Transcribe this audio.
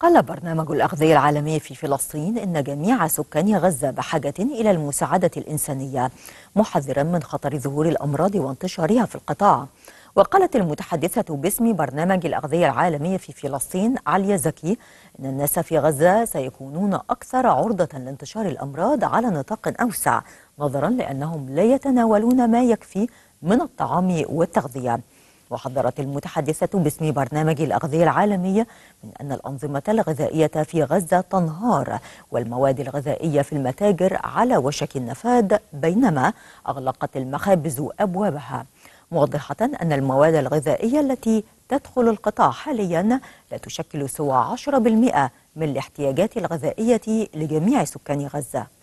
قال برنامج الأغذية العالمي في فلسطين إن جميع سكان غزة بحاجة إلى المساعدة الإنسانية محذرا من خطر ظهور الأمراض وانتشارها في القطاع وقالت المتحدثة باسم برنامج الأغذية العالمي في فلسطين عليا زكي إن الناس في غزة سيكونون أكثر عرضة لانتشار الأمراض على نطاق أوسع نظرا لأنهم لا يتناولون ما يكفي من الطعام والتغذية وحذرت المتحدثة باسم برنامج الأغذية العالمية من أن الأنظمة الغذائية في غزة تنهار والمواد الغذائية في المتاجر على وشك النفاد بينما أغلقت المخابز أبوابها موضحة أن المواد الغذائية التي تدخل القطاع حاليا لا تشكل سوى 10% من الاحتياجات الغذائية لجميع سكان غزة